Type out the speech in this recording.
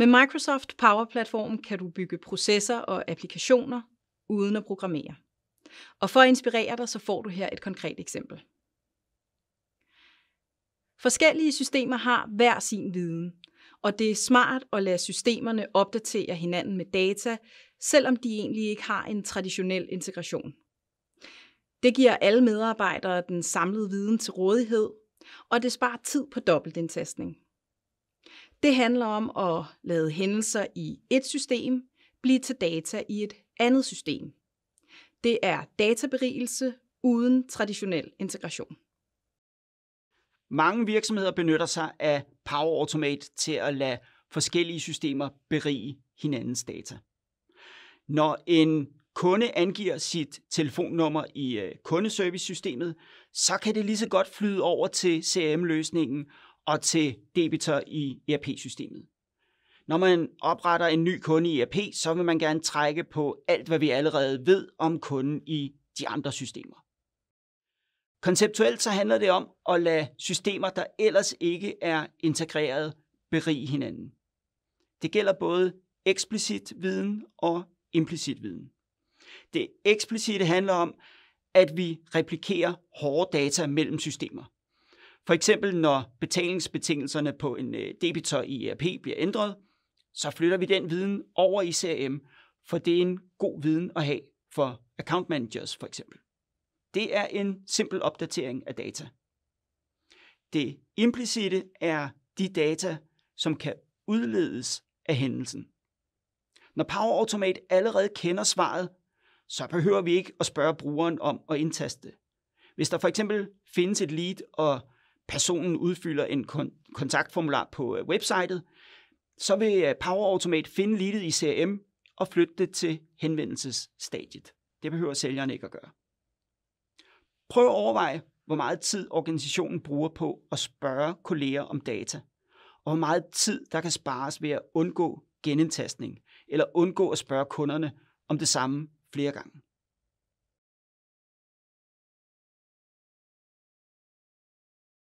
Med Microsoft Power Platform kan du bygge processer og applikationer uden at programmere. Og for at inspirere dig, så får du her et konkret eksempel. Forskellige systemer har hver sin viden, og det er smart at lade systemerne opdatere hinanden med data, selvom de egentlig ikke har en traditionel integration. Det giver alle medarbejdere den samlede viden til rådighed, og det sparer tid på dobbeltindtastning. Det handler om at lade hændelser i et system blive til data i et andet system. Det er databerigelse uden traditionel integration. Mange virksomheder benytter sig af Power Automate til at lade forskellige systemer berige hinandens data. Når en kunde angiver sit telefonnummer i øh, kundeservice-systemet, så kan det lige så godt flyde over til CRM-løsningen og til debitor i ERP-systemet. Når man opretter en ny kunde i ERP, så vil man gerne trække på alt, hvad vi allerede ved om kunden i de andre systemer. Konceptuelt så handler det om at lade systemer, der ellers ikke er integreret, berige hinanden. Det gælder både eksplicit viden og implicit viden. Det eksplicite handler om, at vi replikerer hårde data mellem systemer. For eksempel når betalingsbetingelserne på en øh, debitor i ERP bliver ændret, så flytter vi den viden over i CRM, for det er en god viden at have for account managers for eksempel. Det er en simpel opdatering af data. Det implicite er de data, som kan udledes af hændelsen. Når Power Automate allerede kender svaret, så behøver vi ikke at spørge brugeren om at indtaste det. Hvis der for eksempel findes et lead, og personen udfylder en kon- kontaktformular på øh, websitet, så vil øh, Power Automate finde leadet i CRM og flytte det til henvendelsesstadiet. Det behøver sælgeren ikke at gøre. Prøv at overveje, hvor meget tid organisationen bruger på at spørge kolleger om data, og hvor meget tid der kan spares ved at undgå genindtastning, eller undgå at spørge kunderne om det samme flere gange.